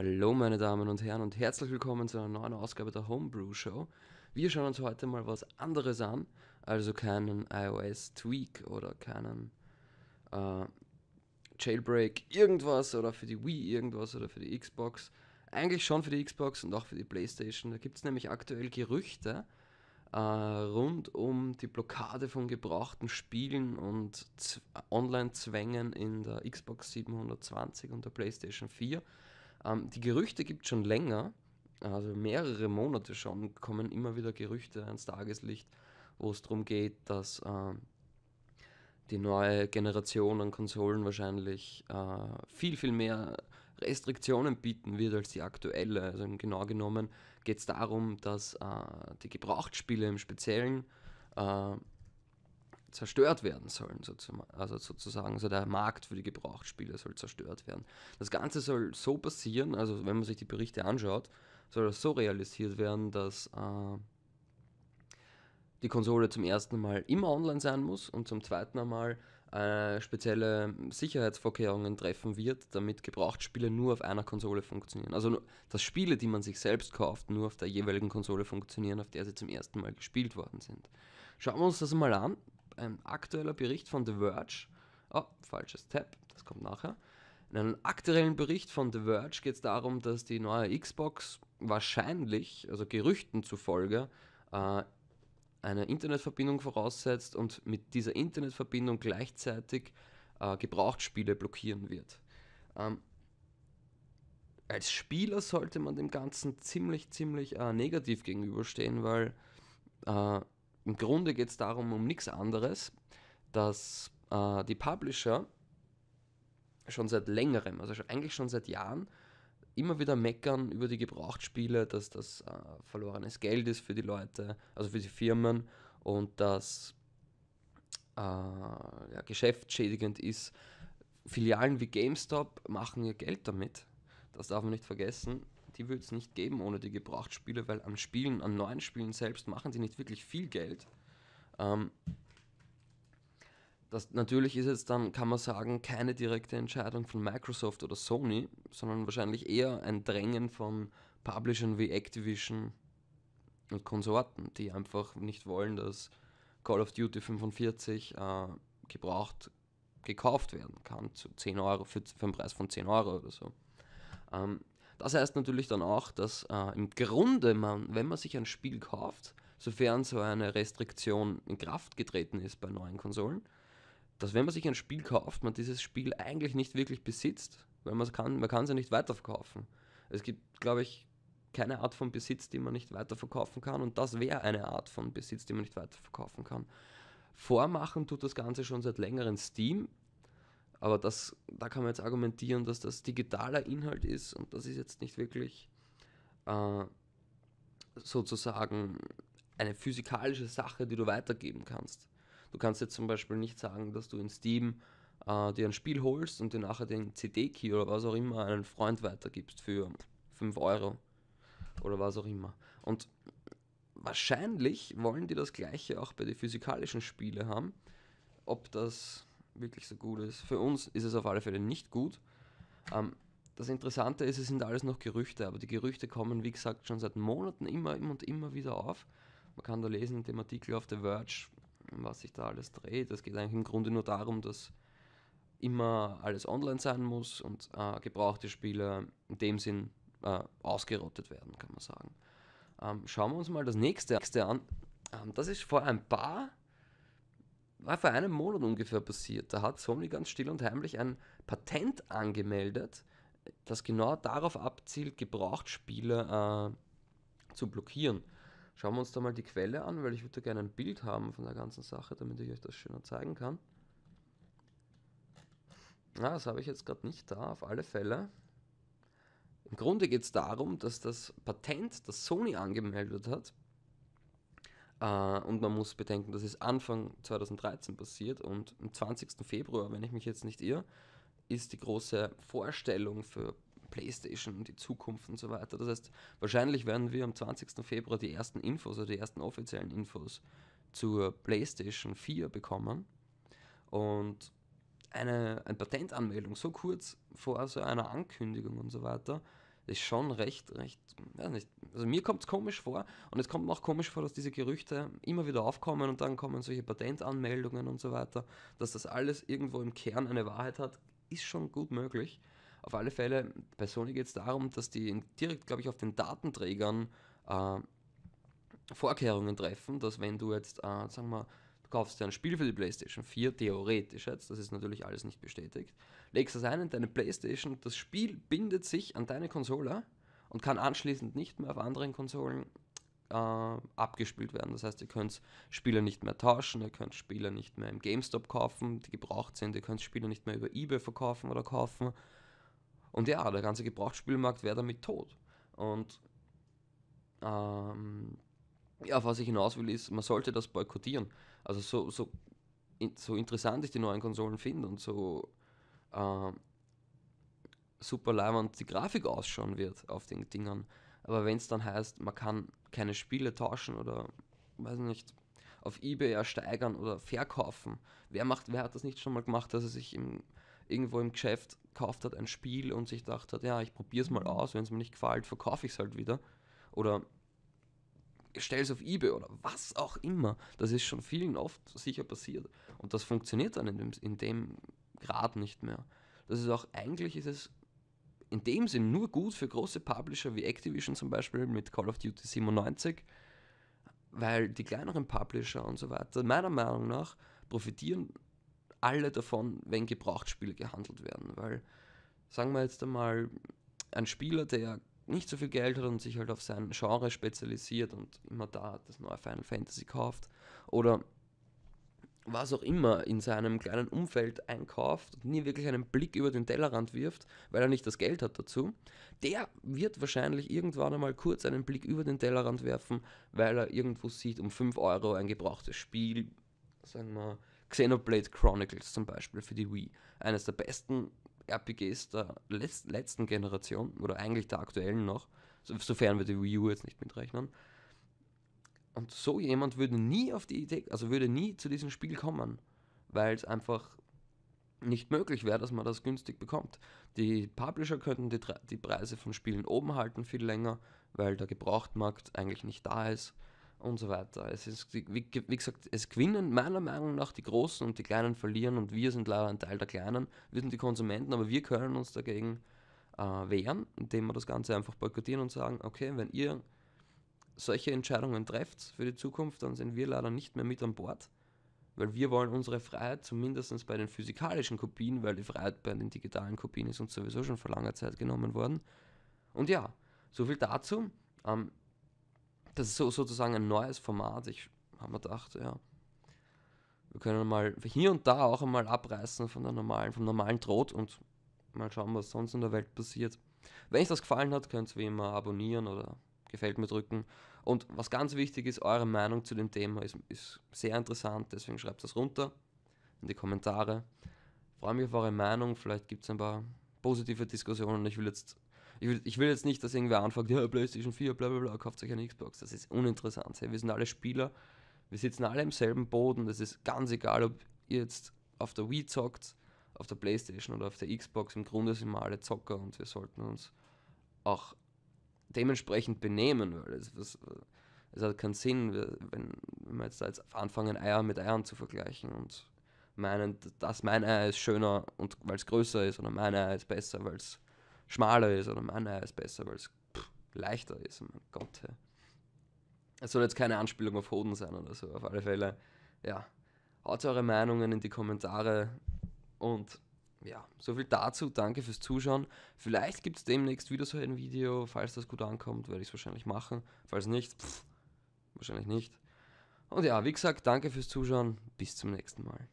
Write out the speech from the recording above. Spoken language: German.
Hallo meine Damen und Herren und herzlich willkommen zu einer neuen Ausgabe der Homebrew Show. Wir schauen uns heute mal was anderes an, also keinen iOS-Tweak oder keinen äh, Jailbreak irgendwas oder für die Wii irgendwas oder für die Xbox. Eigentlich schon für die Xbox und auch für die Playstation. Da gibt es nämlich aktuell Gerüchte äh, rund um die Blockade von gebrauchten Spielen und Online-Zwängen in der Xbox 720 und der Playstation 4. Ähm, die Gerüchte gibt es schon länger, also mehrere Monate schon, kommen immer wieder Gerüchte ans Tageslicht, wo es darum geht, dass äh, die neue Generation an Konsolen wahrscheinlich äh, viel, viel mehr Restriktionen bieten wird als die aktuelle. Also genau genommen geht es darum, dass äh, die Gebrauchtspiele im Speziellen äh, zerstört werden sollen, also sozusagen. Also der Markt für die Gebrauchtspiele soll zerstört werden. Das Ganze soll so passieren, also wenn man sich die Berichte anschaut, soll das so realisiert werden, dass äh, die Konsole zum ersten Mal immer online sein muss und zum zweiten Mal äh, spezielle Sicherheitsvorkehrungen treffen wird, damit Gebrauchtspiele nur auf einer Konsole funktionieren. Also dass Spiele, die man sich selbst kauft, nur auf der jeweiligen Konsole funktionieren, auf der sie zum ersten Mal gespielt worden sind. Schauen wir uns das mal an ein aktueller Bericht von The Verge. Oh, falsches Tab, das kommt nachher. In einem aktuellen Bericht von The Verge geht es darum, dass die neue Xbox wahrscheinlich, also Gerüchten zufolge, äh, eine Internetverbindung voraussetzt und mit dieser Internetverbindung gleichzeitig äh, Gebrauchtspiele blockieren wird. Ähm, als Spieler sollte man dem Ganzen ziemlich, ziemlich äh, negativ gegenüberstehen, weil äh, im Grunde geht es darum, um nichts anderes, dass äh, die Publisher schon seit längerem, also schon, eigentlich schon seit Jahren, immer wieder meckern über die Gebrauchtspiele, dass das äh, verlorenes Geld ist für die Leute, also für die Firmen und dass äh, ja, geschäftsschädigend ist. Filialen wie GameStop machen ihr Geld damit, das darf man nicht vergessen die würde es nicht geben ohne die Gebrauchtspiele, weil an Spielen, an neuen Spielen selbst machen sie nicht wirklich viel Geld. Ähm, das natürlich ist jetzt dann, kann man sagen, keine direkte Entscheidung von Microsoft oder Sony, sondern wahrscheinlich eher ein Drängen von Publishern wie Activision und Konsorten, die einfach nicht wollen, dass Call of Duty 45 äh, gebraucht gekauft werden kann, zu 10 Euro, für, für einen Preis von 10 Euro oder so. Ähm, das heißt natürlich dann auch, dass äh, im Grunde man, wenn man sich ein Spiel kauft, sofern so eine Restriktion in Kraft getreten ist bei neuen Konsolen, dass wenn man sich ein Spiel kauft, man dieses Spiel eigentlich nicht wirklich besitzt, weil man kann, man es ja nicht weiterverkaufen. Es gibt, glaube ich, keine Art von Besitz, die man nicht weiterverkaufen kann und das wäre eine Art von Besitz, die man nicht weiterverkaufen kann. Vormachen tut das Ganze schon seit längerem Steam, aber das, da kann man jetzt argumentieren, dass das digitaler Inhalt ist und das ist jetzt nicht wirklich äh, sozusagen eine physikalische Sache, die du weitergeben kannst. Du kannst jetzt zum Beispiel nicht sagen, dass du in Steam äh, dir ein Spiel holst und dir nachher den CD-Key oder was auch immer einen Freund weitergibst für 5 Euro oder was auch immer. Und wahrscheinlich wollen die das gleiche auch bei den physikalischen Spielen haben. Ob das wirklich so gut ist. Für uns ist es auf alle Fälle nicht gut. Ähm, das Interessante ist, es sind alles noch Gerüchte, aber die Gerüchte kommen, wie gesagt, schon seit Monaten immer, immer und immer wieder auf. Man kann da lesen in dem Artikel auf The Verge, was sich da alles dreht. Es geht eigentlich im Grunde nur darum, dass immer alles online sein muss und äh, gebrauchte Spiele in dem Sinn äh, ausgerottet werden, kann man sagen. Ähm, schauen wir uns mal das nächste an. Ähm, das ist vor ein paar war vor einem Monat ungefähr passiert. Da hat Sony ganz still und heimlich ein Patent angemeldet, das genau darauf abzielt, Gebrauchtspiele äh, zu blockieren. Schauen wir uns da mal die Quelle an, weil ich würde gerne ein Bild haben von der ganzen Sache, damit ich euch das schöner zeigen kann. Na, das habe ich jetzt gerade nicht da, auf alle Fälle. Im Grunde geht es darum, dass das Patent, das Sony angemeldet hat, Uh, und man muss bedenken, das ist Anfang 2013 passiert und am 20. Februar, wenn ich mich jetzt nicht irre, ist die große Vorstellung für PlayStation und die Zukunft und so weiter. Das heißt, wahrscheinlich werden wir am 20. Februar die ersten Infos oder die ersten offiziellen Infos zur PlayStation 4 bekommen. Und eine, eine Patentanmeldung so kurz vor so einer Ankündigung und so weiter das ist schon recht, recht, ja nicht, also mir kommt es komisch vor und es kommt mir auch komisch vor, dass diese Gerüchte immer wieder aufkommen und dann kommen solche Patentanmeldungen und so weiter, dass das alles irgendwo im Kern eine Wahrheit hat, ist schon gut möglich. Auf alle Fälle, bei Sony geht es darum, dass die direkt, glaube ich, auf den Datenträgern äh, Vorkehrungen treffen, dass wenn du jetzt, äh, sagen wir, mal, kaufst dir ein Spiel für die PlayStation 4, theoretisch jetzt, das ist natürlich alles nicht bestätigt, legst das ein in deine PlayStation, das Spiel bindet sich an deine Konsole und kann anschließend nicht mehr auf anderen Konsolen äh, abgespielt werden. Das heißt, ihr könnt Spiele nicht mehr tauschen, ihr könnt Spiele nicht mehr im GameStop kaufen, die gebraucht sind, ihr könnt Spiele nicht mehr über eBay verkaufen oder kaufen. Und ja, der ganze Gebrauchtspielmarkt wäre damit tot. Und ähm, ja, auf was ich hinaus will, ist, man sollte das boykottieren. Also so, so, in, so interessant ich die neuen Konsolen finde und so äh, super leibend die Grafik ausschauen wird auf den Dingern. Aber wenn es dann heißt, man kann keine Spiele tauschen oder weiß nicht, auf Ebay ersteigern oder verkaufen. Wer macht, wer hat das nicht schon mal gemacht, dass er sich im, irgendwo im Geschäft kauft hat ein Spiel und sich gedacht hat, ja, ich probiere es mal mhm. aus, wenn es mir nicht gefällt, verkaufe ich es halt wieder. Oder stell's auf Ebay oder was auch immer. Das ist schon vielen oft sicher passiert. Und das funktioniert dann in dem, in dem Grad nicht mehr. Das ist auch, eigentlich ist es in dem Sinn nur gut für große Publisher wie Activision zum Beispiel mit Call of Duty 97, weil die kleineren Publisher und so weiter, meiner Meinung nach, profitieren alle davon, wenn Gebrauchtspiele gehandelt werden. Weil, sagen wir jetzt einmal, ein Spieler, der nicht so viel Geld hat und sich halt auf sein Genre spezialisiert und immer da das neue Final Fantasy kauft oder was auch immer in seinem kleinen Umfeld einkauft und nie wirklich einen Blick über den Tellerrand wirft, weil er nicht das Geld hat dazu, der wird wahrscheinlich irgendwann einmal kurz einen Blick über den Tellerrand werfen, weil er irgendwo sieht, um 5 Euro ein gebrauchtes Spiel, sagen wir Xenoblade Chronicles zum Beispiel für die Wii, eines der besten RPGs der letzten Generation oder eigentlich der aktuellen noch, sofern wir die Wii U jetzt nicht mitrechnen. Und so jemand würde nie auf die Idee, also würde nie zu diesem Spiel kommen, weil es einfach nicht möglich wäre, dass man das günstig bekommt. Die Publisher könnten die, die Preise von Spielen oben halten viel länger, weil der Gebrauchtmarkt eigentlich nicht da ist und so weiter. Es ist, wie, wie, gesagt, es gewinnen meiner Meinung nach die Großen und die Kleinen verlieren und wir sind leider ein Teil der Kleinen, wir sind die Konsumenten, aber wir können uns dagegen äh, wehren, indem wir das Ganze einfach boykottieren und sagen, okay, wenn ihr solche Entscheidungen trefft für die Zukunft, dann sind wir leider nicht mehr mit an Bord, weil wir wollen unsere Freiheit zumindest bei den physikalischen Kopien, weil die Freiheit bei den digitalen Kopien ist uns sowieso schon vor langer Zeit genommen worden. Und ja, so viel dazu. Ähm, das ist so, sozusagen ein neues Format. Ich habe mir gedacht, ja. Wir können mal hier und da auch einmal abreißen von der normalen, vom normalen Trot und mal schauen, was sonst in der Welt passiert. Wenn euch das gefallen hat, könnt ihr wie immer abonnieren oder gefällt mir drücken. Und was ganz wichtig ist, eure Meinung zu dem Thema ist, ist sehr interessant, deswegen schreibt das runter in die Kommentare. Ich freue mich auf eure Meinung, vielleicht gibt es ein paar positive Diskussionen. Ich will jetzt ich will, ich will jetzt nicht, dass irgendwer anfängt, ja, PlayStation 4, bla bla bla, kauft euch eine Xbox. Das ist uninteressant. Hey, wir sind alle Spieler, wir sitzen alle im selben Boden. Das ist ganz egal, ob ihr jetzt auf der Wii zockt, auf der PlayStation oder auf der Xbox. Im Grunde sind wir alle Zocker und wir sollten uns auch dementsprechend benehmen, weil es, es, es hat keinen Sinn, wenn, wenn wir jetzt da jetzt anfangen, Eier mit Eiern zu vergleichen und meinen, dass mein Ei ist schöner und weil es größer ist oder mein Ei ist besser, weil es schmaler ist oder meiner ist besser, weil es leichter ist. Mein Gott. Hey. Es soll jetzt keine Anspielung auf Hoden sein oder so. Auf alle Fälle, ja. Haut eure Meinungen in die Kommentare und ja, soviel dazu. Danke fürs Zuschauen. Vielleicht gibt es demnächst wieder so ein Video. Falls das gut ankommt, werde ich es wahrscheinlich machen. Falls nicht, pff, wahrscheinlich nicht. Und ja, wie gesagt, danke fürs Zuschauen. Bis zum nächsten Mal.